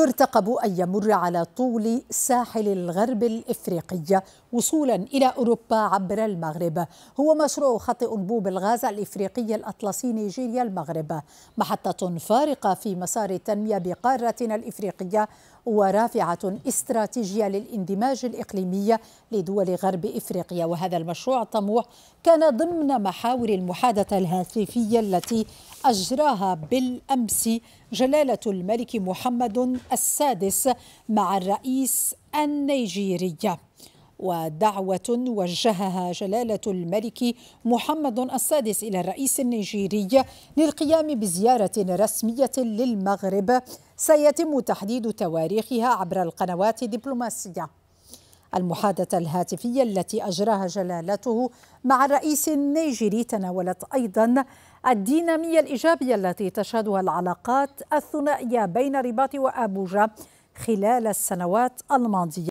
يرتقب أن يمر على طول ساحل الغرب الإفريقي وصولا إلى أوروبا عبر المغرب هو مشروع خط أنبوب الغاز الإفريقي الأطلسي نيجيريا المغرب محطة فارقة في مسار التنمية بقارتنا الإفريقية ورافعة استراتيجية للاندماج الإقليمي لدول غرب إفريقيا وهذا المشروع الطموح كان ضمن محاور المحادثة الهاتفية التي أجراها بالأمس جلالة الملك محمد السادس مع الرئيس النيجيري ودعوة وجهها جلالة الملك محمد السادس إلى الرئيس النيجيري للقيام بزيارة رسمية للمغرب سيتم تحديد تواريخها عبر القنوات الدبلوماسية المحادثة الهاتفية التي أجراها جلالته مع الرئيس النيجيري تناولت أيضا الدينامية الإيجابية التي تشهدها العلاقات الثنائية بين الرباط وأبوجا خلال السنوات الماضية